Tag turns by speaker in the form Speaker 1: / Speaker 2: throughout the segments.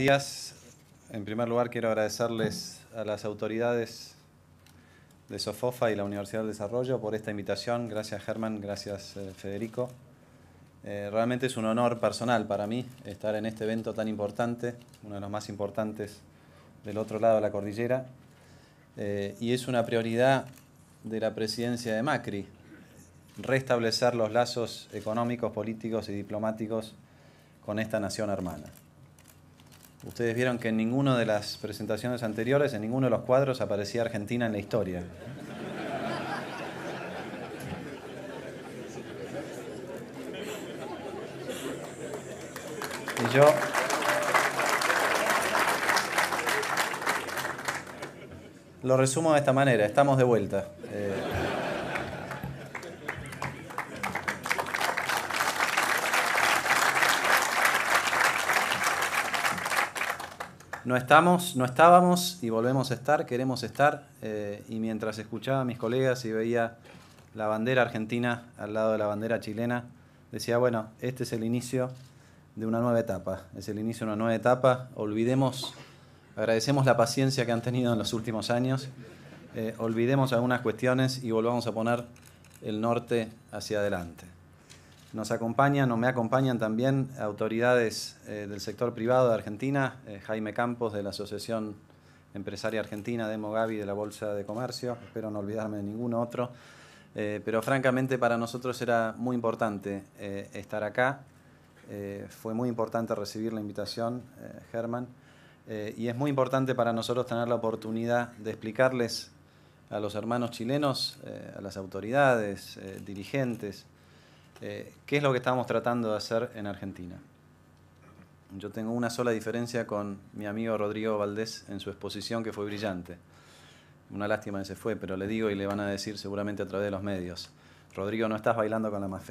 Speaker 1: días. En primer lugar, quiero agradecerles a las autoridades de SOFOFA y la Universidad del Desarrollo por esta invitación. Gracias, Germán. Gracias, eh, Federico. Eh, realmente es un honor personal para mí estar en este evento tan importante, uno de los más importantes del otro lado de la cordillera. Eh, y es una prioridad de la presidencia de Macri restablecer los lazos económicos, políticos y diplomáticos con esta nación hermana. Ustedes vieron que en ninguna de las presentaciones anteriores, en ninguno de los cuadros aparecía Argentina en la historia. Y yo... Lo resumo de esta manera, estamos de vuelta. Eh, No estamos, no estábamos y volvemos a estar, queremos estar. Eh, y mientras escuchaba a mis colegas y veía la bandera argentina al lado de la bandera chilena, decía, bueno, este es el inicio de una nueva etapa, es el inicio de una nueva etapa. Olvidemos, agradecemos la paciencia que han tenido en los últimos años, eh, olvidemos algunas cuestiones y volvamos a poner el norte hacia adelante. Nos acompañan o me acompañan también autoridades eh, del sector privado de Argentina, eh, Jaime Campos de la Asociación Empresaria Argentina, Demo Gavi de la Bolsa de Comercio, espero no olvidarme de ningún otro, eh, pero francamente para nosotros era muy importante estar acá, fue muy importante recibir la invitación, Germán, y es muy importante para nosotros tener la oportunidad de explicarles a los hermanos chilenos, a las autoridades, dirigentes, eh, ¿Qué es lo que estamos tratando de hacer en Argentina? Yo tengo una sola diferencia con mi amigo Rodrigo Valdés en su exposición, que fue brillante. Una lástima que se fue, pero le digo y le van a decir seguramente a través de los medios. Rodrigo, no estás bailando con la más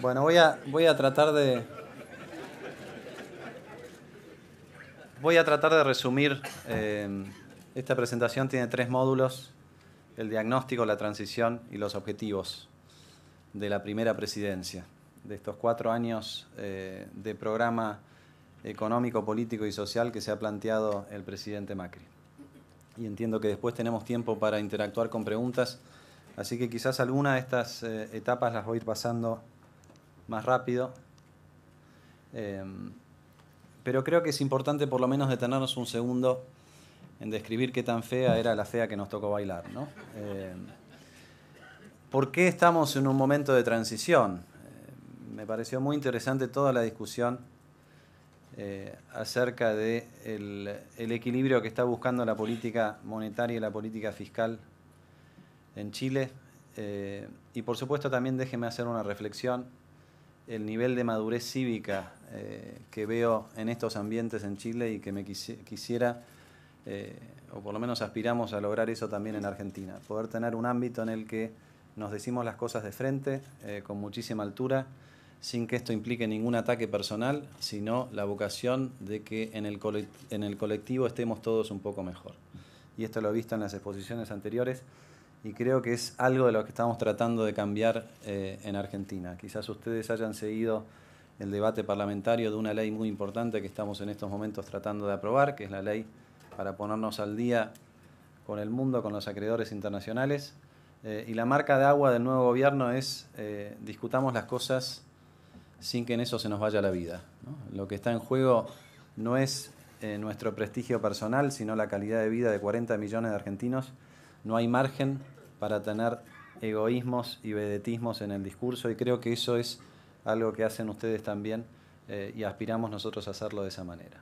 Speaker 1: Bueno, voy a, voy a tratar de, Voy a tratar de resumir. Em, esta presentación tiene tres módulos, el diagnóstico, la transición y los objetivos de la primera presidencia, de estos cuatro años eh, de programa económico, político y social que se ha planteado el presidente Macri. Y entiendo que después tenemos tiempo para interactuar con preguntas, así que quizás alguna de estas eh, etapas las voy a ir pasando más rápido. Em, pero creo que es importante por lo menos detenernos un segundo en describir qué tan fea era la fea que nos tocó bailar. ¿no? Eh, ¿Por qué estamos en un momento de transición? Eh, me pareció muy interesante toda la discusión eh, acerca del de el, equilibrio que está buscando la política monetaria y la política fiscal en Chile. y por supuesto también déjeme hacer una reflexión, el nivel de madurez cívica eh, que veo en estos ambientes en Chile y que me quisiera, eh, o por lo menos aspiramos a lograr eso también en Argentina, poder tener un ámbito en el que nos decimos las cosas de frente, eh, con muchísima altura, sin que esto implique ningún ataque personal, sino la vocación de que en el, colectivo estemos todos un poco mejor. Y esto lo he visto en las exposiciones anteriores y creo que es algo de lo que estamos tratando de cambiar en Argentina. Quizás ustedes hayan seguido el debate parlamentario de una ley muy importante que estamos en estos momentos tratando de aprobar, que es la ley para ponernos al día con el mundo, con los acreedores internacionales. Eh, y la marca de agua del nuevo gobierno es eh, discutamos las cosas sin que en eso se nos vaya la vida. Lo que está en juego no es eh, nuestro prestigio personal, sino la calidad de vida de 40 millones de argentinos. No hay margen para tener egoísmos y vedetismos en el discurso y creo que eso es algo que hacen ustedes también eh, y aspiramos nosotros a hacerlo de esa manera.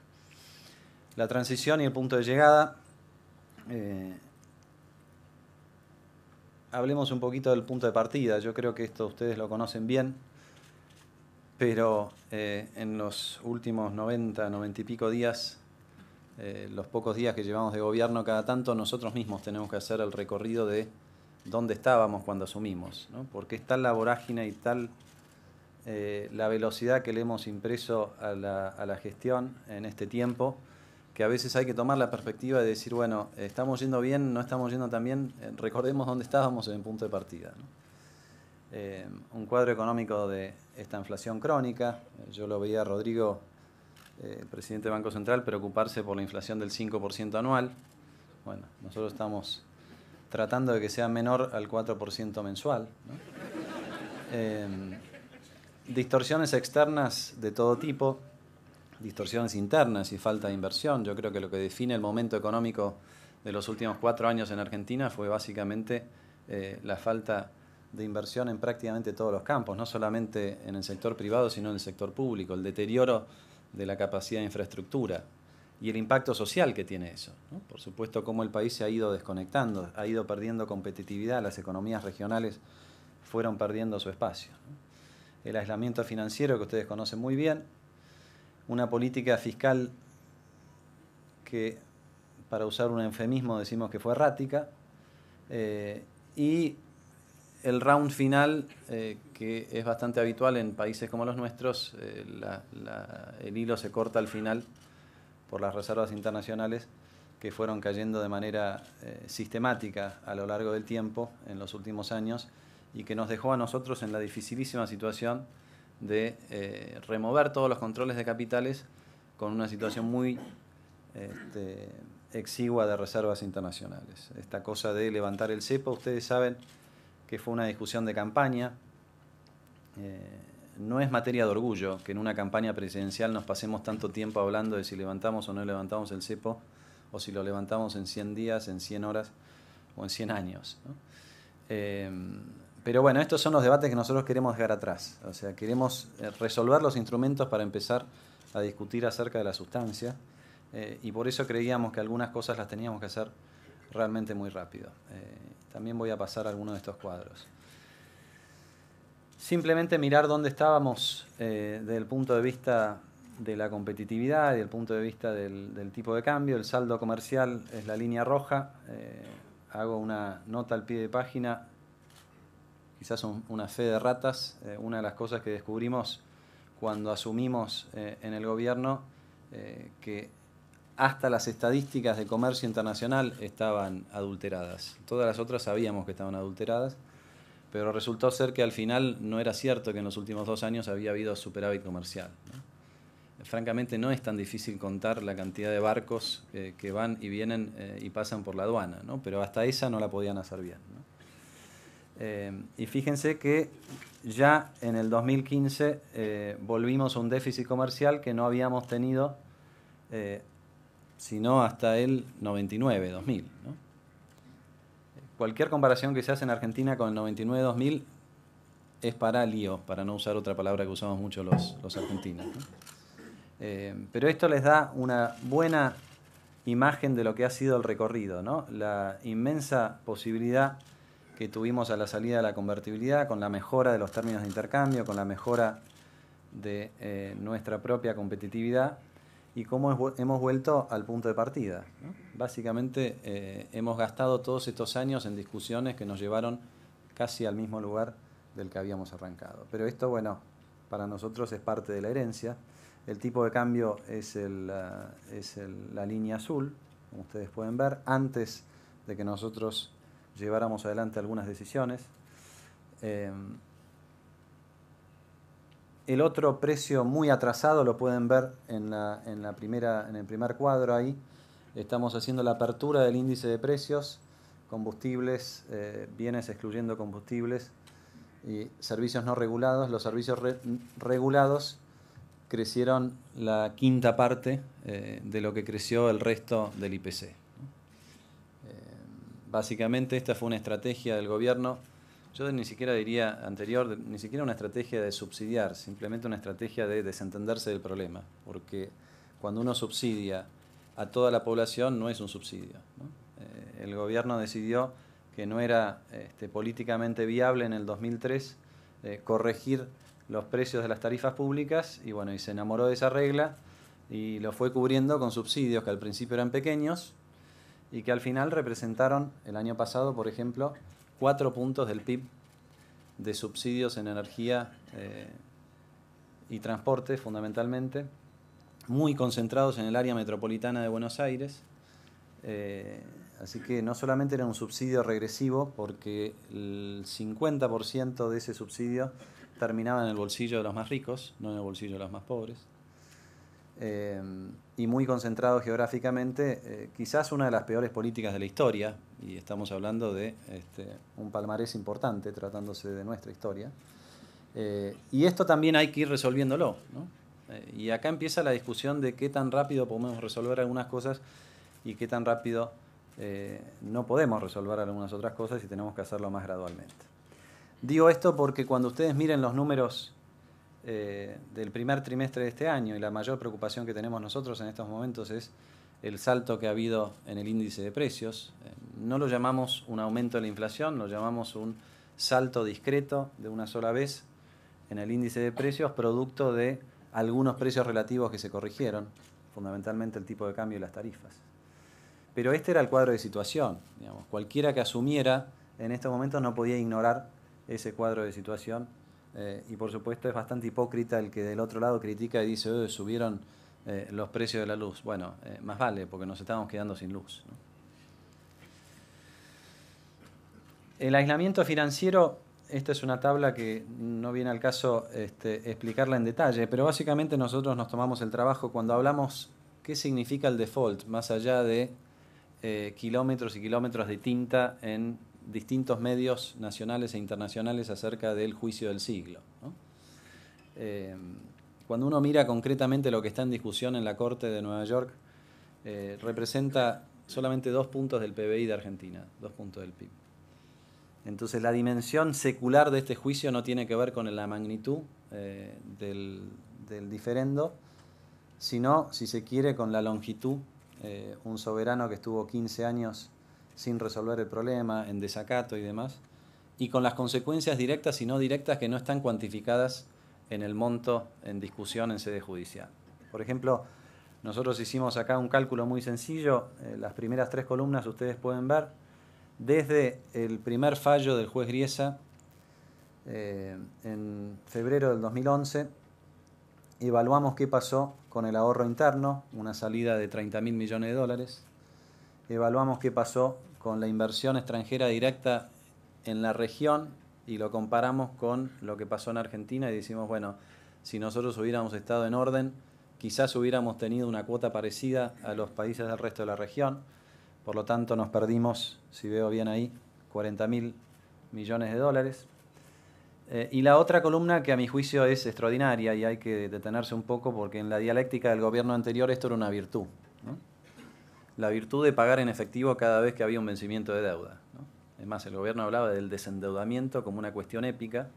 Speaker 1: La transición y el punto de llegada. Eh, hablemos un poquito del punto de partida. Yo creo que esto ustedes lo conocen bien, pero eh, en los últimos 90, 90 y pico días, los pocos días que llevamos de gobierno cada tanto, nosotros mismos tenemos que hacer el recorrido de dónde estábamos cuando asumimos, porque es tal la vorágine y tal eh, la velocidad que le hemos impreso a la, gestión en este tiempo, que a veces hay que tomar la perspectiva de decir, bueno, estamos yendo bien, no estamos yendo tan bien, eh, recordemos dónde estábamos en el punto de partida. Eh, un cuadro económico de esta inflación crónica, yo lo veía a Rodrigo, presidente del Banco Central, preocuparse por la inflación del 5% anual. Bueno, nosotros estamos tratando de que sea menor al 4% mensual distorsiones externas de todo tipo, distorsiones internas y falta de inversión. Yo creo que lo que define el momento económico de los últimos cuatro años en Argentina fue básicamente eh, la falta de inversión en prácticamente todos los campos, no solamente en el sector privado, sino en el sector público, el deterioro de la capacidad de infraestructura y el impacto social que tiene eso. Por supuesto, cómo el país se ha ido desconectando, ha ido perdiendo competitividad, las economías regionales fueron perdiendo su espacio el aislamiento financiero que ustedes conocen muy bien, una política fiscal que, para usar un eufemismo, decimos que fue errática, eh, y el round final, eh, que es bastante habitual en países como los nuestros, eh, el hilo se corta al final por las reservas internacionales que fueron cayendo de manera sistemática a lo largo del tiempo en los últimos años y que nos dejó a nosotros en la dificilísima situación de eh, remover todos los controles de capitales con una situación muy este, exigua de reservas internacionales. Esta cosa de levantar el CEPO, ustedes saben que fue una discusión de campaña. Eh, no es materia de orgullo que en una campaña presidencial nos pasemos tanto tiempo hablando de si levantamos o no levantamos el cepo, o si lo levantamos en 100 días, en 100 horas o en 100 años. Eh, pero bueno, estos son los debates que nosotros queremos dejar atrás. O sea, queremos eh, resolver los instrumentos para empezar a discutir acerca de la sustancia. Eh, y por eso creíamos que algunas cosas las teníamos que hacer realmente muy rápido. Eh, también voy a pasar algunos de estos cuadros. Simplemente mirar dónde estábamos desde el punto de vista de la competitividad y el punto de vista del tipo de cambio. El saldo comercial es la línea roja. hago una nota al pie de página quizás son una fe de ratas. Eh, una de las cosas que descubrimos cuando asumimos eh, en el gobierno eh, que hasta las estadísticas de comercio internacional estaban adulteradas. Todas las otras sabíamos que estaban adulteradas, pero resultó ser que al final no era cierto que en los últimos dos años había habido superávit comercial. francamente no es tan difícil contar la cantidad de barcos que van y vienen y pasan por la aduana, pero hasta esa no la podían hacer bien. ¿no? Eh, y fíjense que ya en el 2015 eh, volvimos a un déficit comercial que no habíamos tenido eh, sino hasta el 99, 2000. Cualquier comparación que se hace en Argentina con el 99, 2000 es para lío, para no usar otra palabra que usamos mucho los, los argentinos. pero esto les da una buena imagen de lo que ha sido el recorrido, ¿no? la inmensa posibilidad que tuvimos a la salida de la convertibilidad, con la mejora de los términos de intercambio, con la mejora de eh, nuestra propia competitividad y cómo hemos vuelto al punto de partida. Básicamente eh, hemos gastado todos estos años en discusiones que nos llevaron casi al mismo lugar del que habíamos arrancado. Pero esto, bueno, para nosotros es parte de la herencia. El tipo de cambio es, ah, es la línea azul, como ustedes pueden ver. Antes de que nosotros lleváramos adelante algunas decisiones. Eh, el otro precio muy atrasado lo pueden ver en, la, primera, en el primer cuadro ahí. Estamos haciendo la apertura del índice de precios, combustibles, eh, bienes excluyendo combustibles y servicios no regulados. Los servicios regulados crecieron la quinta parte eh, de lo que creció el resto del IPC. Básicamente esta fue una estrategia del gobierno, yo ni siquiera diría anterior, ni siquiera una estrategia de subsidiar, simplemente una estrategia de desentenderse del problema, porque cuando uno subsidia a toda la población no es un subsidio. Eh, el gobierno decidió que no era este, políticamente viable en el 2003 eh, corregir los precios de las tarifas públicas y bueno, y se enamoró de esa regla y lo fue cubriendo con subsidios que al principio eran pequeños, y que al final representaron el año pasado, por ejemplo, cuatro puntos del PIB de subsidios en energía eh, y transporte, fundamentalmente, muy concentrados en el área metropolitana de Buenos Aires. Eh, así que no solamente era un subsidio regresivo, porque el 50% de ese subsidio terminaba en el bolsillo de los más ricos, no en el bolsillo de los más pobres. Eh, y muy concentrado geográficamente, eh, quizás una de las peores políticas de la historia, y estamos hablando de este, un palmarés importante tratándose de nuestra historia. Eh, y esto también hay que ir resolviéndolo. y acá empieza la discusión de qué tan rápido podemos resolver algunas cosas y qué tan rápido no podemos resolver algunas otras cosas y tenemos que hacerlo más gradualmente. Digo esto porque cuando ustedes miren los números eh, del primer trimestre de este año y la mayor preocupación que tenemos nosotros en estos momentos es el salto que ha habido en el índice de precios. Eh, no lo llamamos un aumento de la inflación, lo llamamos un salto discreto de una sola vez en el índice de precios, producto de algunos precios relativos que se corrigieron, fundamentalmente el tipo de cambio y las tarifas. Pero este era el cuadro de situación. Cualquiera que asumiera en estos momentos no podía ignorar ese cuadro de situación eh, y por supuesto es bastante hipócrita el que del otro lado critica y dice, oh, subieron eh, los precios de la luz. Bueno, eh, más vale, porque nos estamos quedando sin luz. El aislamiento financiero, esta es una tabla que no viene al caso este, explicarla en detalle, pero básicamente nosotros nos tomamos el trabajo cuando hablamos qué significa el default, más allá de kilómetros y kilómetros de tinta en distintos medios nacionales e internacionales acerca del juicio del siglo. Eh, cuando uno mira concretamente lo que está en discusión en la Corte de Nueva York, eh, representa solamente dos puntos del PBI de Argentina, dos puntos del PIB. Entonces la dimensión secular de este juicio no tiene que ver con la magnitud eh, del, del, diferendo, sino, si se quiere, con la longitud. un soberano que estuvo 15 años sin resolver el problema, en desacato y demás, y con las consecuencias directas y no directas que no están cuantificadas en el monto en discusión en sede judicial. Por ejemplo, nosotros hicimos acá un cálculo muy sencillo, eh, las primeras tres columnas ustedes pueden ver, desde el primer fallo del juez Griesa eh, en febrero del 2011, evaluamos qué pasó con el ahorro interno, una salida de 30 mil millones de dólares, evaluamos qué pasó con la inversión extranjera directa en la región y lo comparamos con lo que pasó en Argentina y decimos, bueno, si nosotros hubiéramos estado en orden, quizás hubiéramos tenido una cuota parecida a los países del resto de la región. Por lo tanto, nos perdimos, si veo bien ahí, 40 mil millones de dólares. Eh, y la otra columna que a mi juicio es extraordinaria y hay que detenerse un poco porque en la dialéctica del gobierno anterior esto era una virtud la virtud de pagar en efectivo cada vez que había un vencimiento de deuda. además Es más, el gobierno hablaba del desendeudamiento como una cuestión épica,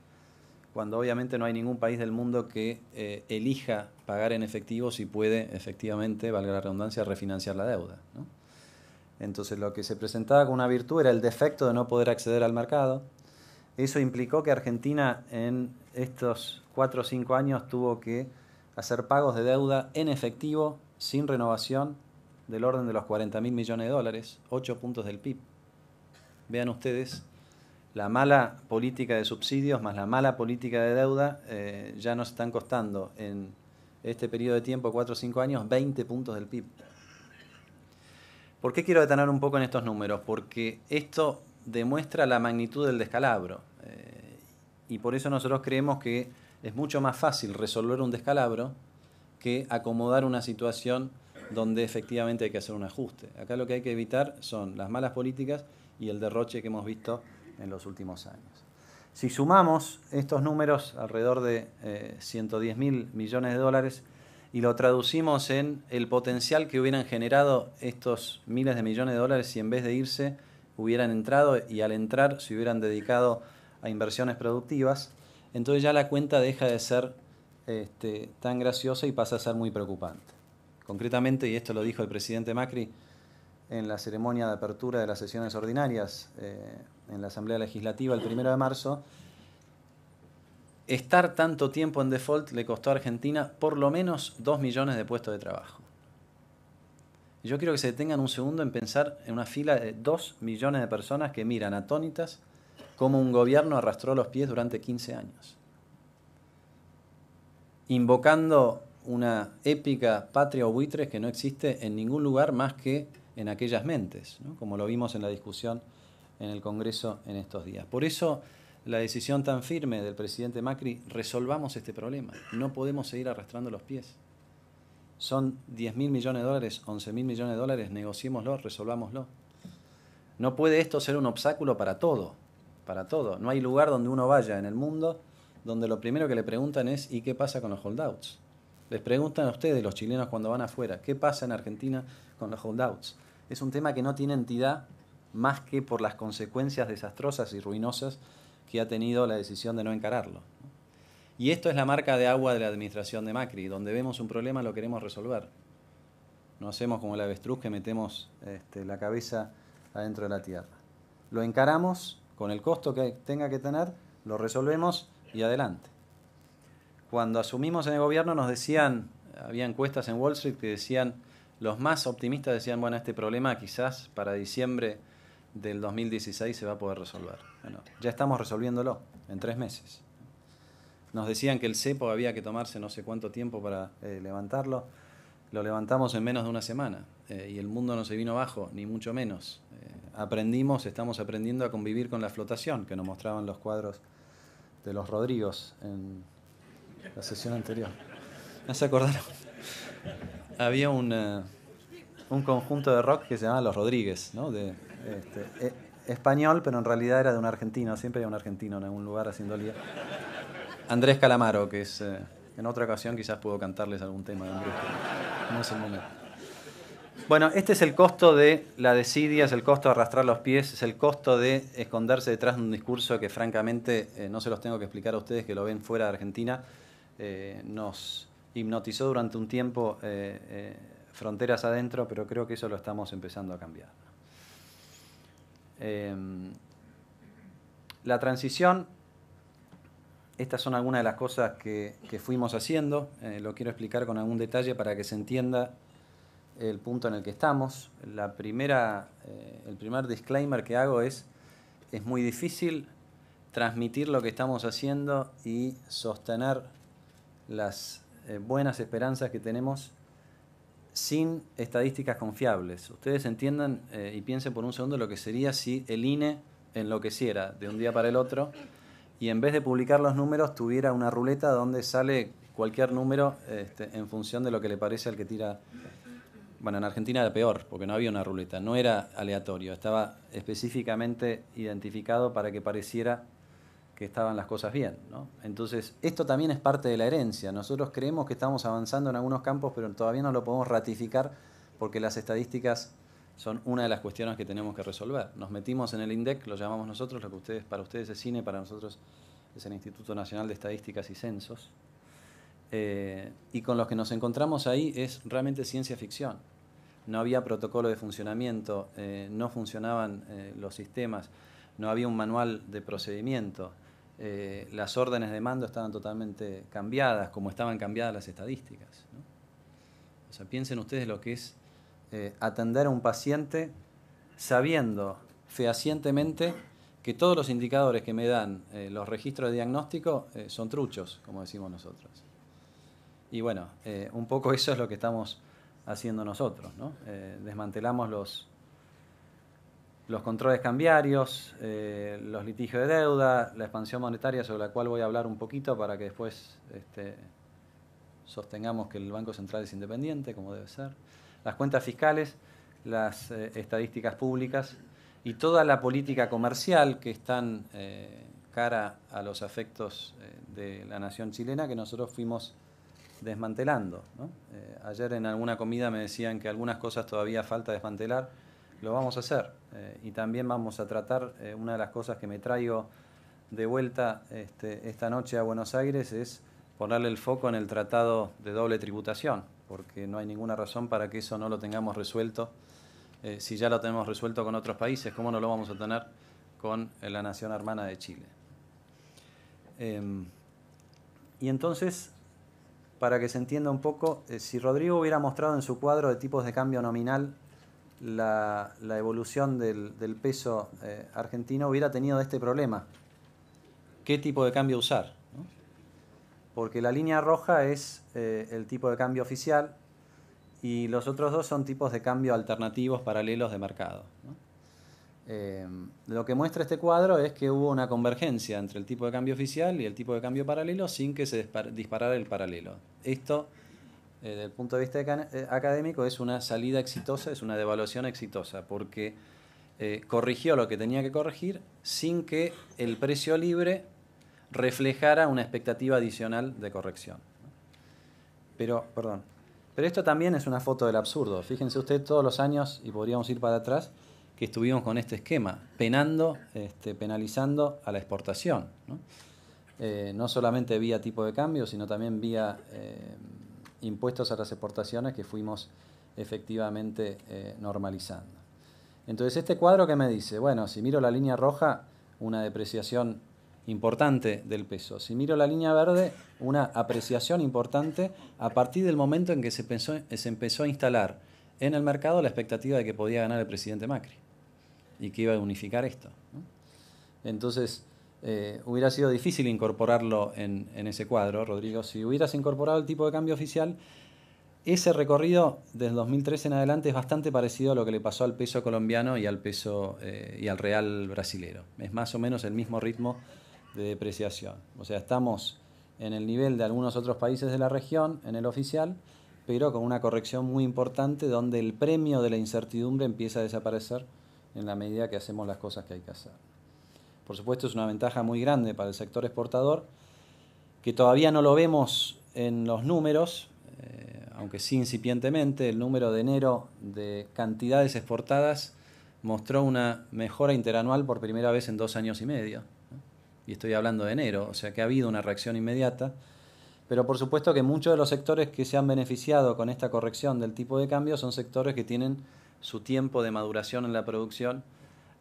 Speaker 1: cuando obviamente no hay ningún país del mundo que eh, elija pagar en efectivo si puede efectivamente, valga la redundancia, refinanciar la deuda. Entonces lo que se presentaba como una virtud era el defecto de no poder acceder al mercado. Eso implicó que Argentina en estos cuatro o cinco años tuvo que hacer pagos de deuda en efectivo, sin renovación, del orden de los 40 mil millones de dólares, 8 puntos del PIB. Vean ustedes, la mala política de subsidios más la mala política de deuda eh, ya nos están costando en este periodo de tiempo, 4 o 5 años, 20 puntos del PIB. ¿Por qué quiero detener un poco en estos números? Porque esto demuestra la magnitud del descalabro. Eh, y por eso nosotros creemos que es mucho más fácil resolver un descalabro que acomodar una situación donde efectivamente hay que hacer un ajuste. Acá lo que hay que evitar son las malas políticas y el derroche que hemos visto en los últimos años. Si sumamos estos números, alrededor de eh, 110 mil millones de dólares, y lo traducimos en el potencial que hubieran generado estos miles de millones de dólares si en vez de irse hubieran entrado y al entrar se hubieran dedicado a inversiones productivas, entonces ya la cuenta deja de ser este, tan graciosa y pasa a ser muy preocupante. Concretamente, y esto lo dijo el presidente Macri en la ceremonia de apertura de las sesiones ordinarias eh, en la Asamblea Legislativa el 1 de marzo, estar tanto tiempo en default le costó a Argentina por lo menos 2 millones de puestos de trabajo. Yo quiero que se detengan un segundo en pensar en una fila de 2 millones de personas que miran atónitas cómo un gobierno arrastró los pies durante 15 años, invocando una épica patria o buitres que no existe en ningún lugar más que en aquellas mentes, como lo vimos en la discusión en el Congreso en estos días. Por eso la decisión tan firme del presidente Macri, resolvamos este problema, no podemos seguir arrastrando los pies. Son 10 mil millones de dólares, 11 mil millones de dólares, negociémoslo, resolvámoslo. No puede esto ser un obstáculo para todo, para todo. No hay lugar donde uno vaya en el mundo donde lo primero que le preguntan es ¿y qué pasa con los holdouts? Les preguntan a ustedes, los chilenos, cuando van afuera, ¿qué pasa en Argentina con los holdouts? Es un tema que no tiene entidad más que por las consecuencias desastrosas y ruinosas que ha tenido la decisión de no encararlo. Y esto es la marca de agua de la administración de Macri, donde vemos un problema lo queremos resolver. No hacemos como el avestruz que metemos este, la cabeza adentro de la tierra. Lo encaramos con el costo que tenga que tener, lo resolvemos y adelante cuando asumimos en el gobierno nos decían, había encuestas en Wall Street que decían, los más optimistas decían, bueno, este problema quizás para diciembre del 2016 se va a poder resolver. Bueno, ya estamos resolviéndolo en tres meses. Nos decían que el cepo había que tomarse no sé cuánto tiempo para eh, levantarlo. Lo levantamos en menos de una semana eh, y el mundo no se vino abajo, ni mucho menos. Eh, aprendimos, estamos aprendiendo a convivir con la flotación que nos mostraban los cuadros de los Rodrigos en, la sesión anterior. No se acordaron. Había un eh, un conjunto de rock que se llamaba Los Rodríguez, ¿no? De, este, e, español, pero en realidad era de un argentino. Siempre había un argentino en algún lugar haciendo lío. Andrés Calamaro, que es... Eh, en otra ocasión quizás puedo cantarles algún tema de Andrés. No es el momento. Bueno, este es el costo de la desidia, es el costo de arrastrar los pies, es el costo de esconderse detrás de un discurso que francamente eh, no se los tengo que explicar a ustedes que lo ven fuera de Argentina, eh, nos hipnotizó durante un tiempo eh, eh, fronteras adentro, pero creo que eso lo estamos empezando a cambiar. Em, la transición, estas son algunas de las cosas que, fuimos haciendo, lo quiero explicar con algún detalle para que se entienda el punto en el que estamos. La primera, el primer disclaimer que hago es, es muy difícil transmitir lo que estamos haciendo y sostener las eh, buenas esperanzas que tenemos sin estadísticas confiables. Ustedes entiendan eh, y piensen por un segundo lo que sería si el INE enloqueciera de un día para el otro y en vez de publicar los números tuviera una ruleta donde sale cualquier número este, en función de lo que le parece al que tira. Bueno, en Argentina era peor, porque no había una ruleta, no era aleatorio, estaba específicamente identificado para que pareciera que estaban las cosas bien. ¿no? Entonces, esto también es parte de la herencia. Nosotros creemos que estamos avanzando en algunos campos, pero todavía no lo podemos ratificar porque las estadísticas son una de las cuestiones que tenemos que resolver. Nos metimos en el INDEC, lo llamamos nosotros, lo que ustedes, para ustedes es cine, para nosotros es el Instituto Nacional de Estadísticas y Censos. Eh, y con los que nos encontramos ahí es realmente ciencia ficción. No había protocolo de funcionamiento, eh, no funcionaban eh, los sistemas, no había un manual de procedimiento, eh, las órdenes de mando estaban totalmente cambiadas, como estaban cambiadas las estadísticas. O sea, piensen ustedes lo que es eh, atender a un paciente sabiendo fehacientemente que todos los indicadores que me dan eh, los registros de diagnóstico son truchos, como decimos nosotros. Y bueno, un poco eso es lo que estamos haciendo nosotros, desmantelamos los, los controles cambiarios, eh, los litigios de deuda, la expansión monetaria sobre la cual voy a hablar un poquito para que después este, sostengamos que el Banco Central es independiente, como debe ser, las cuentas fiscales, las eh, estadísticas públicas y toda la política comercial que están eh, cara a los afectos de la nación chilena que nosotros fuimos desmantelando. ayer en alguna comida me decían que algunas cosas todavía falta desmantelar lo vamos a hacer. Eh, y también vamos a tratar, eh, una de las cosas que me traigo de vuelta este, esta noche a Buenos Aires es ponerle el foco en el tratado de doble tributación, porque no hay ninguna razón para que eso no lo tengamos resuelto. Eh, si ya lo tenemos resuelto con otros países, ¿cómo no lo vamos a tener con la nación hermana de Chile? Em, y entonces, para que se entienda un poco, si Rodrigo hubiera mostrado en su cuadro de tipos de cambio nominal la, evolución del, peso eh, argentino hubiera tenido este problema. ¿Qué tipo de cambio usar? Porque la línea roja es eh, el tipo de cambio oficial y los otros dos son tipos de cambio alternativos paralelos de mercado. Eh, lo que muestra este cuadro es que hubo una convergencia entre el tipo de cambio oficial y el tipo de cambio paralelo sin que se disparara el paralelo. Esto eh, desde el punto de vista eh, académico, es una salida exitosa, es una devaluación exitosa, porque eh, corrigió lo que tenía que corregir sin que el precio libre reflejara una expectativa adicional de corrección. Pero, perdón, pero esto también es una foto del absurdo. Fíjense usted todos los años, y podríamos ir para atrás, que estuvimos con este esquema, penando, este, penalizando a la exportación. ¿no? solamente vía tipo de cambio, sino también vía impuestos a las exportaciones que fuimos efectivamente eh, normalizando. Entonces, este cuadro que me dice, bueno, si miro la línea roja, una depreciación importante del peso. Si miro la línea verde, una apreciación importante a partir del momento en que se, empezó a instalar en el mercado la expectativa de que podía ganar el presidente Macri y que iba a unificar esto. Entonces, eh, hubiera sido difícil incorporarlo en, ese cuadro, Rodrigo. Si hubieras incorporado el tipo de cambio oficial, ese recorrido desde 2013 en adelante es bastante parecido a lo que le pasó al peso colombiano y al peso eh, y al real brasilero. Es más o menos el mismo ritmo de depreciación. O sea, estamos en el nivel de algunos otros países de la región, en el oficial, pero con una corrección muy importante donde el premio de la incertidumbre empieza a desaparecer en la medida que hacemos las cosas que hay que hacer por supuesto es una ventaja muy grande para el sector exportador, que todavía no lo vemos en los números, eh, aunque sí incipientemente, el número de enero de cantidades exportadas mostró una mejora interanual por primera vez en dos años y medio. Y estoy hablando de enero, o sea que ha habido una reacción inmediata. Pero por supuesto que muchos de los sectores que se han beneficiado con esta corrección del tipo de cambio son sectores que tienen su tiempo de maduración en la producción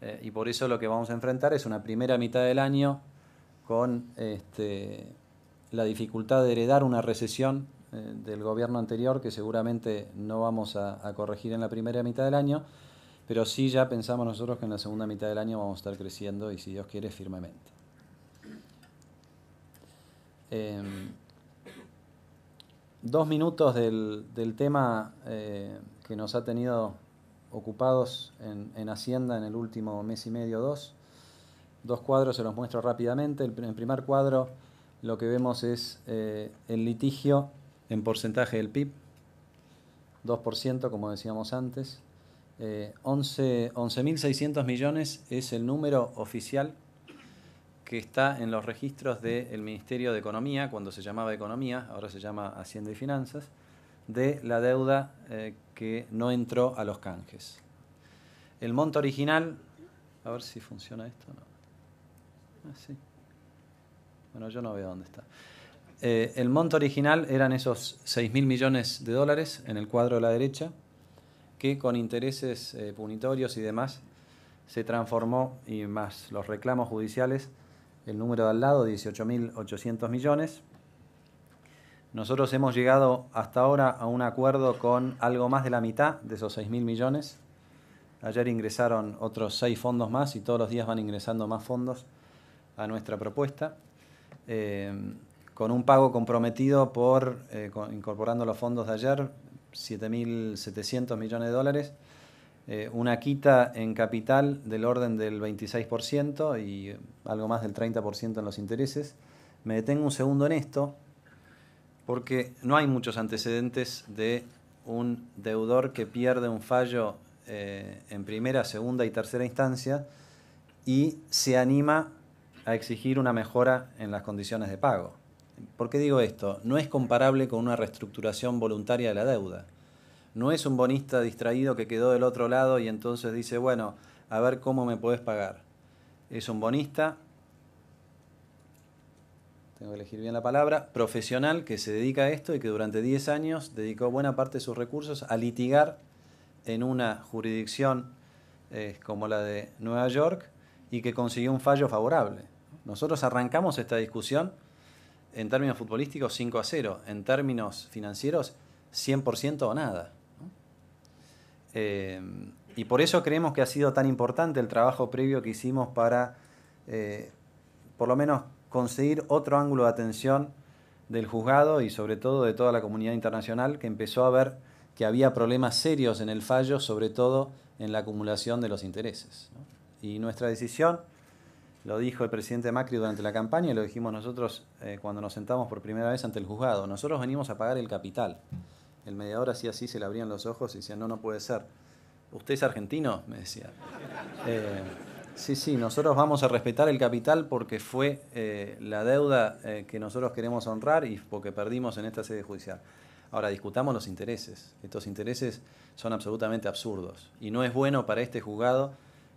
Speaker 1: eh, y por eso lo que vamos a enfrentar es una primera mitad del año con este, la dificultad de heredar una recesión eh, del gobierno anterior que seguramente no vamos a, corregir en la primera mitad del año, pero sí ya pensamos nosotros que en la segunda mitad del año vamos a estar creciendo y si Dios quiere firmemente. Em, dos minutos del tema eh, que nos ha tenido ocupados en, en, Hacienda en el último mes y medio, dos. Dos cuadros se los muestro rápidamente. El, en el primer cuadro lo que vemos es eh, el litigio en porcentaje del PIB, 2% como decíamos antes. Eh, 11.600 millones es el número oficial que está en los registros del Ministerio de Economía, cuando se llamaba Economía, ahora se llama Hacienda y Finanzas de la deuda eh, que no entró a los canjes. El monto original, a ver si funciona esto. No. Ah, bueno, yo no veo dónde está. Eh, el monto original eran esos seis mil millones de dólares en el cuadro de la derecha, que con intereses eh, punitorios y demás se transformó, y más los reclamos judiciales, el número de al lado, 18.800 millones, nosotros hemos llegado hasta ahora a un acuerdo con algo más de la mitad de esos 6.000 millones. Ayer ingresaron otros 6 fondos más y todos los días van ingresando más fondos a nuestra propuesta, eh, con un pago comprometido por, eh, incorporando los fondos de ayer, 7.700 millones de dólares, eh, una quita en capital del orden del 26% y algo más del 30% en los intereses. Me detengo un segundo en esto porque no hay muchos antecedentes de un deudor que pierde un fallo eh, en primera, segunda y tercera instancia y se anima a exigir una mejora en las condiciones de pago. ¿Por qué digo esto? No es comparable con una reestructuración voluntaria de la deuda. No es un bonista distraído que quedó del otro lado y entonces dice, bueno, a ver cómo me podés pagar. Es un bonista tengo que elegir bien la palabra, profesional que se dedica a esto y que durante 10 años dedicó buena parte de sus recursos a litigar en una jurisdicción eh, como la de Nueva York y que consiguió un fallo favorable. Nosotros arrancamos esta discusión en términos futbolísticos 5 a 0, en términos financieros 100% o nada. Eh, y por eso creemos que ha sido tan importante el trabajo previo que hicimos para, eh, por lo menos, conseguir otro ángulo de atención del juzgado y sobre todo de toda la comunidad internacional que empezó a ver que había problemas serios en el fallo, sobre todo en la acumulación de los intereses. Y nuestra decisión, lo dijo el presidente Macri durante la campaña y lo dijimos nosotros eh, cuando nos sentamos por primera vez ante el juzgado, nosotros venimos a pagar el capital. El mediador hacía así, se le abrían los ojos y decía, no, no puede ser. Usted es argentino, me decía. Eh, Sí, sí, nosotros vamos a respetar el capital porque fue eh, la deuda eh, que nosotros queremos honrar y porque perdimos en esta sede judicial. Ahora, discutamos los intereses. Estos intereses son absolutamente absurdos y no es bueno para este juzgado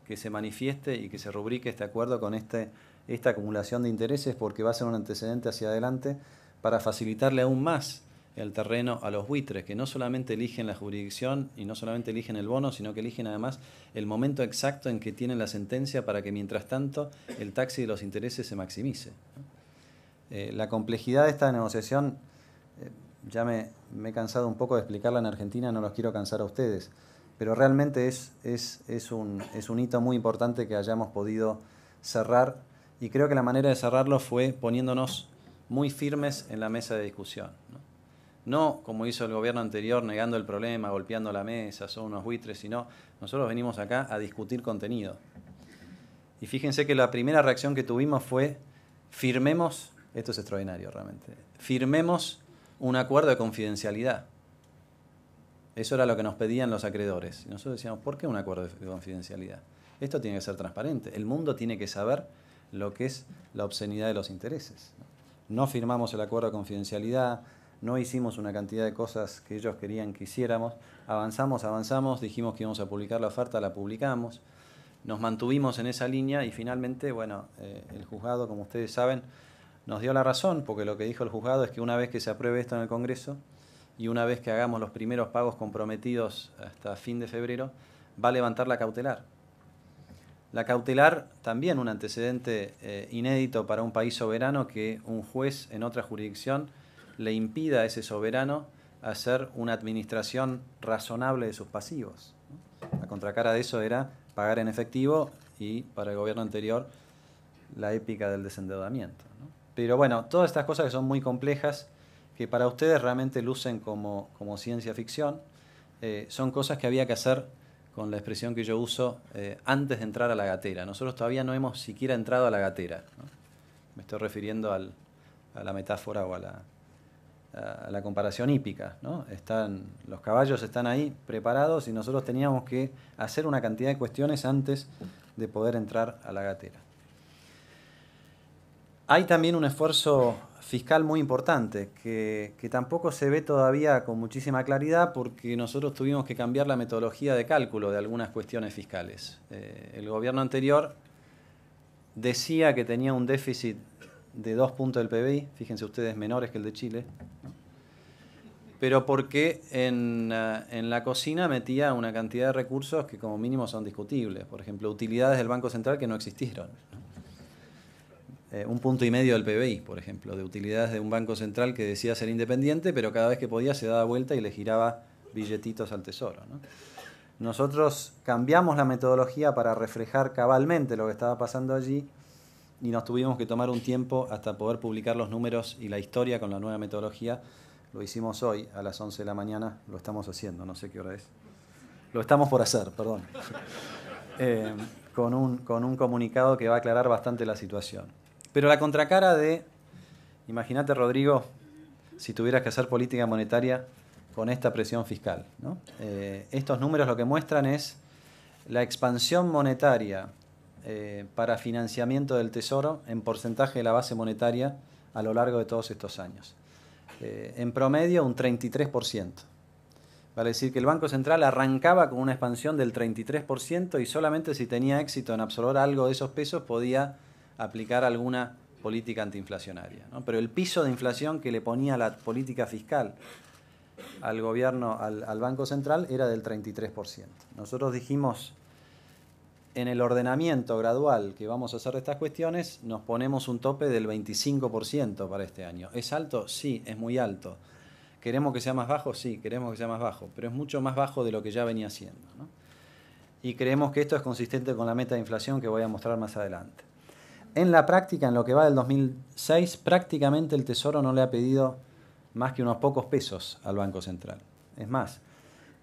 Speaker 1: que se manifieste y que se rubrique este acuerdo con este, esta acumulación de intereses porque va a ser un antecedente hacia adelante para facilitarle aún más el terreno a los buitres, que no solamente eligen la jurisdicción y no solamente eligen el bono, sino que eligen además el momento exacto en que tienen la sentencia para que mientras tanto el taxi de los intereses se maximice. Eh, la complejidad de esta negociación, eh, ya me, he cansado un poco de explicarla en Argentina, no los quiero cansar a ustedes, pero realmente es, es, es, un, es un hito muy importante que hayamos podido cerrar y creo que la manera de cerrarlo fue poniéndonos muy firmes en la mesa de discusión no como hizo el gobierno anterior negando el problema, golpeando la mesa, son unos buitres, sino nosotros venimos acá a discutir contenido. Y fíjense que la primera reacción que tuvimos fue, firmemos, esto es extraordinario realmente, firmemos un acuerdo de confidencialidad. Eso era lo que nos pedían los acreedores. Y nosotros decíamos, ¿por qué un acuerdo de confidencialidad? Esto tiene que ser transparente. El mundo tiene que saber lo que es la obscenidad de los intereses. No firmamos el acuerdo de confidencialidad, no hicimos una cantidad de cosas que ellos querían que hiciéramos, avanzamos, avanzamos, dijimos que íbamos a publicar la oferta, la publicamos, nos mantuvimos en esa línea y finalmente, bueno, eh, el juzgado, como ustedes saben, nos dio la razón, porque lo que dijo el juzgado es que una vez que se apruebe esto en el Congreso y una vez que hagamos los primeros pagos comprometidos hasta fin de febrero, va a levantar la cautelar. La cautelar, también un antecedente eh, inédito para un país soberano que un juez en otra jurisdicción le impida a ese soberano hacer una administración razonable de sus pasivos. La contracara de eso era pagar en efectivo y para el gobierno anterior la épica del desendeudamiento. Pero bueno, todas estas cosas que son muy complejas, que para ustedes realmente lucen como, como ciencia ficción, eh, son cosas que había que hacer con la expresión que yo uso eh, antes de entrar a la gatera. Nosotros todavía no hemos siquiera entrado a la gatera. Me estoy refiriendo a la metáfora o a la, a la comparación hípica. ¿no? Están, los caballos están ahí preparados y nosotros teníamos que hacer una cantidad de cuestiones antes de poder entrar a la gatera. Hay también un esfuerzo fiscal muy importante que, tampoco se ve todavía con muchísima claridad porque nosotros tuvimos que cambiar la metodología de cálculo de algunas cuestiones fiscales. Eh, el gobierno anterior decía que tenía un déficit de dos puntos del PBI, fíjense ustedes, menores que el de Chile, pero porque en, eh, en, la cocina metía una cantidad de recursos que como mínimo son discutibles, por ejemplo, utilidades del Banco Central que no existieron. Eh, un punto y medio del PBI, por ejemplo, de utilidades de un banco central que decía ser independiente, pero cada vez que podía se daba vuelta y le giraba billetitos al tesoro. Nosotros cambiamos la metodología para reflejar cabalmente lo que estaba pasando allí y nos tuvimos que tomar un tiempo hasta poder publicar los números y la historia con la nueva metodología. Lo hicimos hoy a las 11 de la mañana, lo estamos haciendo, no sé qué hora es. Lo estamos por hacer, perdón. Eh, con, un, con un comunicado que va a aclarar bastante la situación. Pero la contracara de, imagínate Rodrigo, si tuvieras que hacer política monetaria con esta presión fiscal. Eh, estos números lo que muestran es la expansión monetaria eh, para financiamiento del Tesoro en porcentaje de la base monetaria a lo largo de todos estos años. Eh, en promedio un 33%. Vale decir que el Banco Central arrancaba con una expansión del 33% y solamente si tenía éxito en absorber algo de esos pesos podía aplicar alguna política antiinflacionaria. Pero el piso de inflación que le ponía la política fiscal al gobierno, al Banco Central, era del 33%. Nosotros dijimos en el ordenamiento gradual que vamos a hacer de estas cuestiones, nos ponemos un tope del 25% para este año. ¿Es alto? Sí, es muy alto. ¿Queremos que sea más bajo? Sí, queremos que sea más bajo, pero es mucho más bajo de lo que ya venía siendo. ¿no? Y creemos que esto es consistente con la meta de inflación que voy a mostrar más adelante. En la práctica, en lo que va del 2006, prácticamente el Tesoro no le ha pedido más que unos pocos pesos al Banco Central. Es más,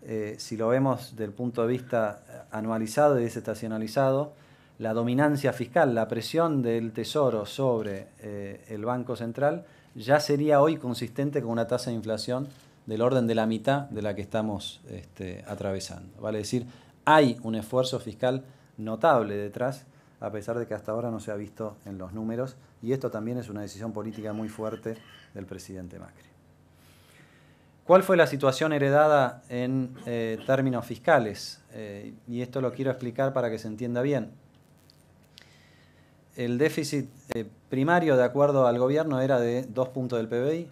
Speaker 1: eh, si lo vemos del punto de vista anualizado y desestacionalizado, la dominancia fiscal, la presión del Tesoro sobre eh, el Banco Central, ya sería hoy consistente con una tasa de inflación del orden de la mitad de la que estamos este, atravesando. Vale decir, hay un esfuerzo fiscal notable detrás, a pesar de que hasta ahora no se ha visto en los números, y esto también es una decisión política muy fuerte del presidente Macri. ¿Cuál fue la situación heredada en eh, términos fiscales? Eh, y esto lo quiero explicar para que se entienda bien. El déficit eh, primario, de acuerdo al gobierno, era de 2 puntos del PBI.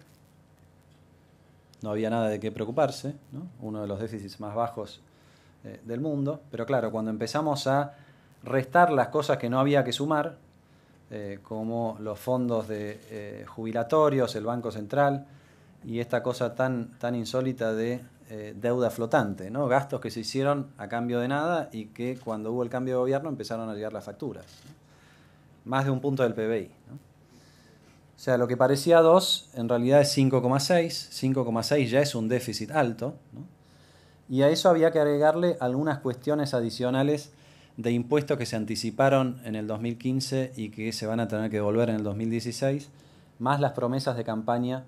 Speaker 1: No había nada de qué preocuparse, uno de los déficits más bajos del mundo. Pero claro, cuando empezamos a restar las cosas que no había que sumar, como los fondos de jubilatorios, el Banco Central, y esta cosa tan, tan insólita de eh, deuda flotante, ¿no? gastos que se hicieron a cambio de nada y que cuando hubo el cambio de gobierno empezaron a llegar las facturas. Más de un punto del PBI. O sea, lo que parecía 2 en realidad es 5,6. 5,6 ya es un déficit alto. Y a eso había que agregarle algunas cuestiones adicionales de impuestos que se anticiparon en el 2015 y que se van a tener que devolver en el 2016, más las promesas de campaña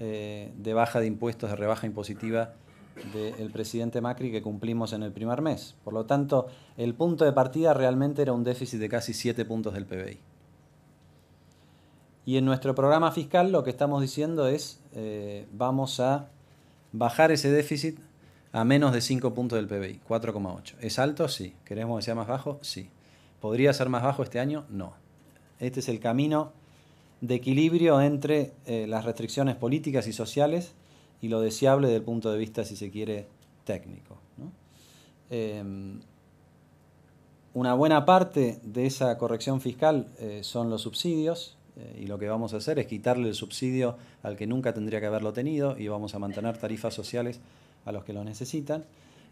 Speaker 1: eh, de baja de impuestos, de rebaja impositiva del presidente Macri que cumplimos en el primer mes. Por lo tanto, el punto de partida realmente era un déficit de casi 7 puntos del PBI. Y en nuestro programa fiscal lo que estamos diciendo es eh, vamos a bajar ese déficit a menos de 5 puntos del PBI, 4,8. ¿Es alto? Sí. ¿Queremos que sea más bajo? Sí. ¿Podría ser más bajo este año? No. Este es el camino de equilibrio entre eh, las restricciones políticas y sociales y lo deseable del punto de vista, si se quiere, técnico. Em, una buena parte de esa corrección fiscal eh, son los subsidios eh, y lo que vamos a hacer es quitarle el subsidio al que nunca tendría que haberlo tenido y vamos a mantener tarifas sociales a los que lo necesitan.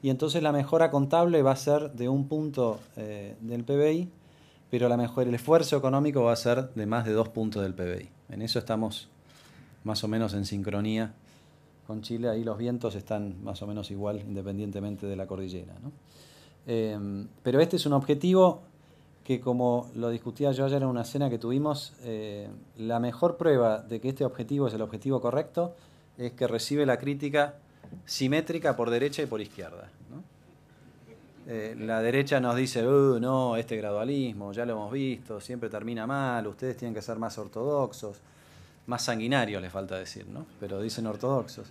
Speaker 1: Y entonces la mejora contable va a ser de un punto del PBI pero a lo mejor el esfuerzo económico va a ser de más de dos puntos del PBI. En eso estamos más o menos en sincronía con Chile, ahí los vientos están más o menos igual independientemente de la cordillera. Em, pero este es un objetivo que como lo discutía yo ayer en una cena que tuvimos, eh, la mejor prueba de que este objetivo es el objetivo correcto es que recibe la crítica simétrica por derecha y por izquierda. Eh, la derecha nos dice, uh, no, este gradualismo, ya lo hemos visto, siempre termina mal, ustedes tienen que ser más ortodoxos, más sanguinarios les falta decir, ¿no? Pero dicen ortodoxos.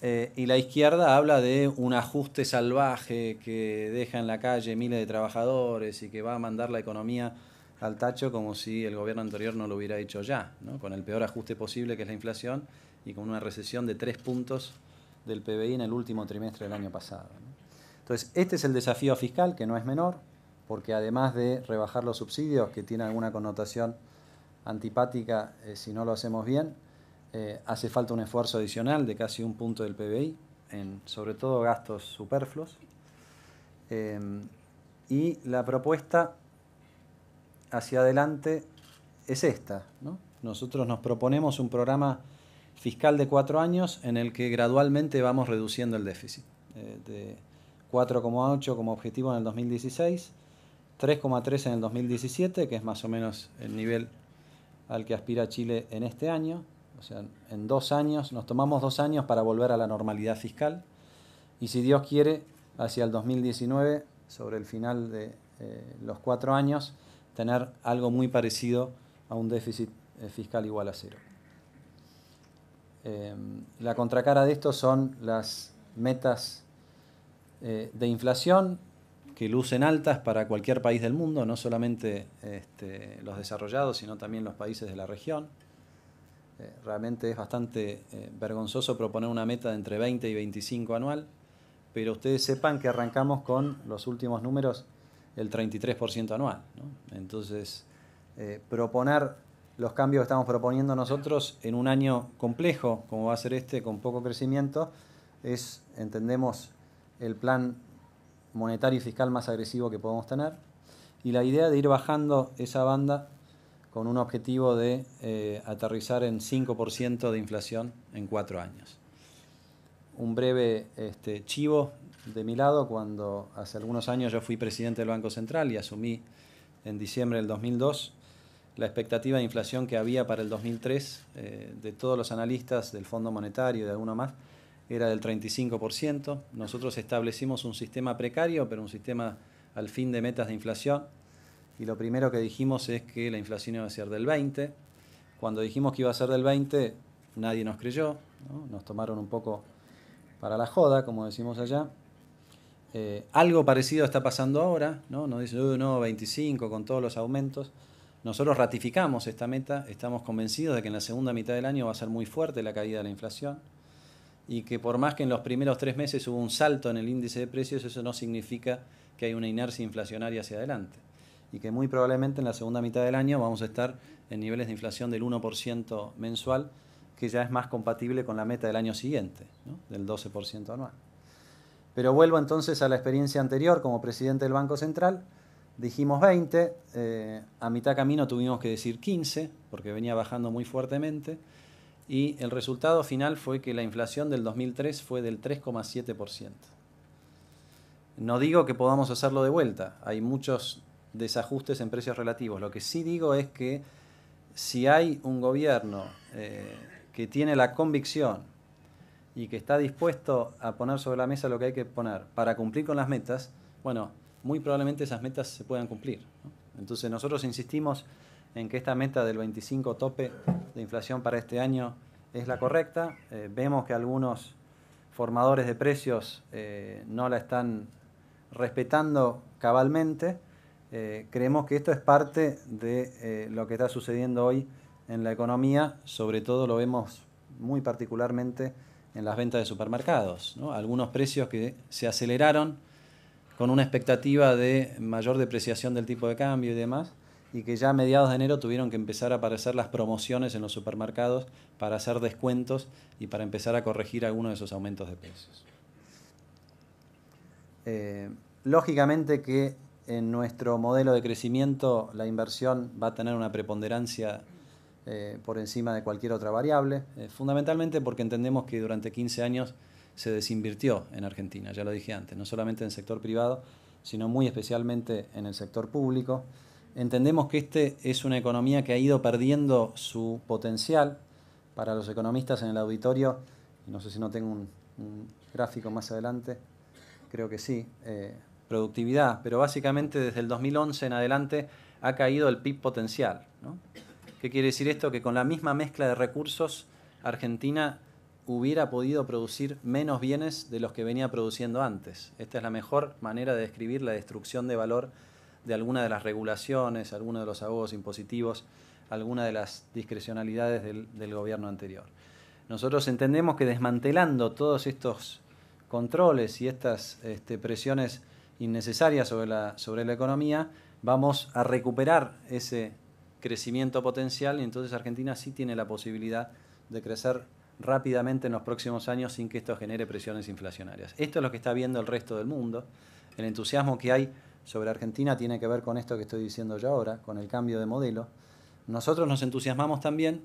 Speaker 1: Eh, y la izquierda habla de un ajuste salvaje que deja en la calle miles de trabajadores y que va a mandar la economía al tacho como si el gobierno anterior no lo hubiera hecho ya, ¿no? con el peor ajuste posible que es la inflación y con una recesión de tres puntos del PBI en el último trimestre del año pasado. Entonces, este es el desafío fiscal, que no es menor, porque además de rebajar los subsidios, que tiene alguna connotación antipática eh, si no lo hacemos bien, eh, hace falta un esfuerzo adicional de casi un punto del PBI, sobre todo gastos superfluos. Eh, y la propuesta hacia adelante es esta. Nosotros nos proponemos un programa fiscal de cuatro años en el que gradualmente vamos reduciendo el déficit. de, 4,8 como objetivo en el 2016, 3,3 en el 2017, que es más o menos el nivel al que aspira Chile en este año. O sea, en dos años, nos tomamos dos años para volver a la normalidad fiscal. Y si Dios quiere, hacia el 2019, sobre el final de eh, los cuatro años, tener algo muy parecido a un déficit eh, fiscal igual a cero. Em, la contracara de esto son las metas eh, de inflación que lucen altas para cualquier país del mundo, no solamente este, los desarrollados, sino también los países de la región. Eh, realmente es bastante eh, vergonzoso proponer una meta de entre 20 y 25 anual, pero ustedes sepan que arrancamos con los últimos números el 33% anual. Entonces, proponer los cambios que estamos proponiendo nosotros en un año complejo, como va a ser este, con poco crecimiento, es, entendemos, el plan monetario y fiscal más agresivo que podemos tener. Y la idea de ir bajando esa banda con un objetivo de eh, aterrizar en 5% de inflación en cuatro años. Un breve este, chivo de mi lado, cuando hace algunos años yo fui presidente del Banco Central y asumí en diciembre del 2002 la expectativa de inflación que había para el 2003 eh, de todos los analistas del Fondo Monetario y de alguno más, era del 35%. Nosotros establecimos un sistema precario, pero un sistema al fin de metas de inflación. Y lo primero que dijimos es que la inflación iba a ser del 20. Cuando dijimos que iba a ser del 20, nadie nos creyó. Nos tomaron un poco para la joda, como decimos allá. Eh, algo parecido está pasando ahora, ¿no? Nos dicen, no, 25 con todos los aumentos. Nosotros ratificamos esta meta, estamos convencidos de que en la segunda mitad del año va a ser muy fuerte la caída de la inflación y que por más que en los primeros tres meses hubo un salto en el índice de precios, eso no significa que haya una inercia inflacionaria hacia adelante. Y que muy probablemente en la segunda mitad del año vamos a estar en niveles de inflación del 1% mensual, que ya es más compatible con la meta del año siguiente, del 12% anual. Pero vuelvo entonces a la experiencia anterior como presidente del Banco Central. Dijimos 20, eh, a mitad camino tuvimos que decir 15, porque venía bajando muy fuertemente y el resultado final fue que la inflación del 2003 fue del 3,7%. No digo que podamos hacerlo de vuelta, hay muchos desajustes en precios relativos. Lo que sí digo es que si hay un gobierno eh, que tiene la convicción y que está dispuesto a poner sobre la mesa lo que hay que poner para cumplir con las metas, bueno, muy probablemente esas metas se puedan cumplir. Entonces nosotros insistimos en que esta meta del 25 tope de inflación para este año es la correcta. Eh, vemos que algunos formadores de precios eh, no la están respetando cabalmente. Eh, creemos que esto es parte de lo que está sucediendo hoy en la economía, sobre todo lo vemos muy particularmente en las ventas de supermercados. Algunos precios que se aceleraron con una expectativa de mayor depreciación del tipo de cambio y demás, y que ya a mediados de enero tuvieron que empezar a aparecer las promociones en los supermercados para hacer descuentos y para empezar a corregir algunos de esos aumentos de precios. Eh, lógicamente que en nuestro modelo de crecimiento la inversión va a tener una preponderancia eh, por encima de cualquier otra variable, eh, fundamentalmente porque entendemos que durante 15 años se desinvirtió en Argentina, ya lo dije antes, no solamente en el sector privado, sino muy especialmente en el sector público entendemos que este es una economía que ha ido perdiendo su potencial. Para los economistas en el auditorio, no sé si no tengo un, gráfico más adelante, creo que sí, eh, productividad, pero básicamente desde el 2011 en adelante ha caído el PIB potencial. ¿Qué quiere decir esto? Que con la misma mezcla de recursos, Argentina hubiera podido producir menos bienes de los que venía produciendo antes. Esta es la mejor manera de describir la destrucción de valor de alguna de las regulaciones, alguno de los abogos impositivos, alguna de las discrecionalidades del, gobierno anterior. Nosotros entendemos que desmantelando todos estos controles y estas este, presiones innecesarias sobre la, sobre la economía, vamos a recuperar ese crecimiento potencial y entonces Argentina sí tiene la posibilidad de crecer rápidamente en los próximos años sin que esto genere presiones inflacionarias. Esto es lo que está viendo el resto del mundo, el entusiasmo que hay sobre Argentina tiene que ver con esto que estoy diciendo yo ahora, con el cambio de modelo. Nosotros nos entusiasmamos también,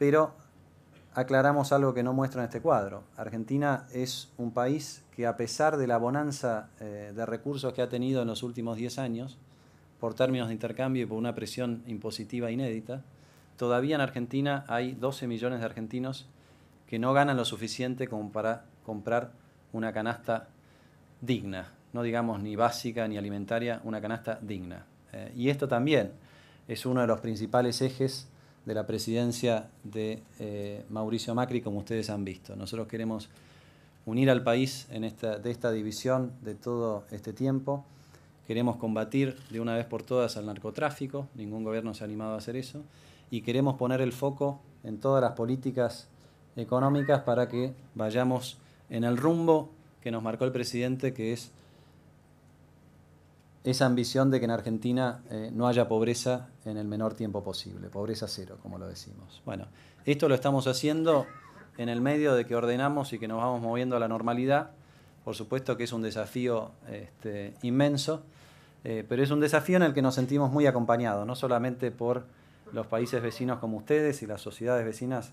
Speaker 1: pero aclaramos algo que no muestra en este cuadro. Argentina es un país que a pesar de la bonanza eh, de recursos que ha tenido en los últimos 10 años, por términos de intercambio y por una presión impositiva inédita, todavía en Argentina hay 12 millones de argentinos que no ganan lo suficiente como para comprar una canasta digna, no digamos ni básica ni alimentaria, una canasta digna. Eh, y esto también es uno de los principales ejes de la presidencia de eh, Mauricio Macri, como ustedes han visto. Nosotros queremos unir al país en esta, de esta división de todo este tiempo. Queremos combatir de una vez por todas al narcotráfico, ningún gobierno se ha animado a hacer eso, y queremos poner el foco en todas las políticas económicas para que vayamos en el rumbo que nos marcó el presidente, que es esa ambición de que en Argentina eh, no haya pobreza en el menor tiempo posible, pobreza cero, como lo decimos. Bueno, esto lo estamos haciendo en el medio de que ordenamos y que nos vamos moviendo a la normalidad. Por supuesto que es un desafío este, inmenso, eh, pero es un desafío en el que nos sentimos muy acompañados, no solamente por los países vecinos como ustedes y las sociedades vecinas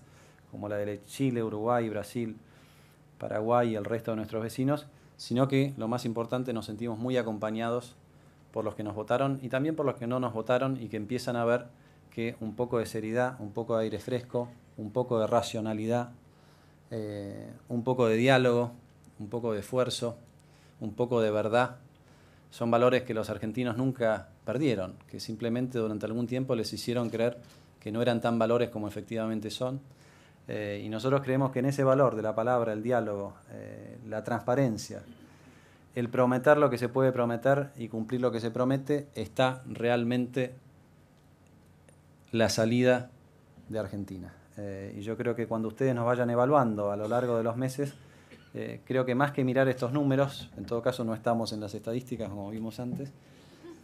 Speaker 1: como la de Chile, Uruguay, Brasil, Paraguay y el resto de nuestros vecinos, sino que lo más importante nos sentimos muy acompañados por los que nos votaron y también por los que no nos votaron y que empiezan a ver que un poco de seriedad, un poco de aire fresco, un poco de racionalidad, eh, un poco de diálogo, un poco de esfuerzo, un poco de verdad, son valores que los argentinos nunca perdieron, que simplemente durante algún tiempo les hicieron creer que no eran tan valores como efectivamente son. Eh, y nosotros creemos que en ese valor de la palabra, el diálogo, eh, la transparencia, el prometer lo que se puede prometer y cumplir lo que se promete, está realmente la salida de Argentina. Eh, y yo creo que cuando ustedes nos vayan evaluando a lo largo de los meses, eh, creo que más que mirar estos números, en todo caso no estamos en las estadísticas como vimos antes,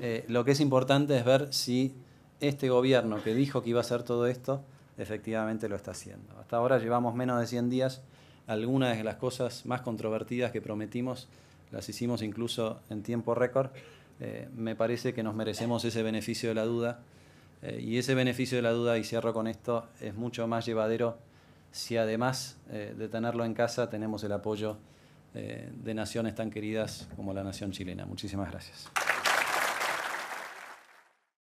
Speaker 1: eh, lo que es importante es ver si este gobierno que dijo que iba a hacer todo esto, efectivamente lo está haciendo. Hasta ahora llevamos menos de 100 días, algunas de las cosas más controvertidas que prometimos las hicimos incluso en tiempo récord, eh, me parece que nos merecemos ese beneficio de la duda. Eh, y ese beneficio de la duda, y cierro con esto, es mucho más llevadero si además eh, de tenerlo en casa tenemos el apoyo de naciones tan queridas como la nación chilena. Muchísimas gracias.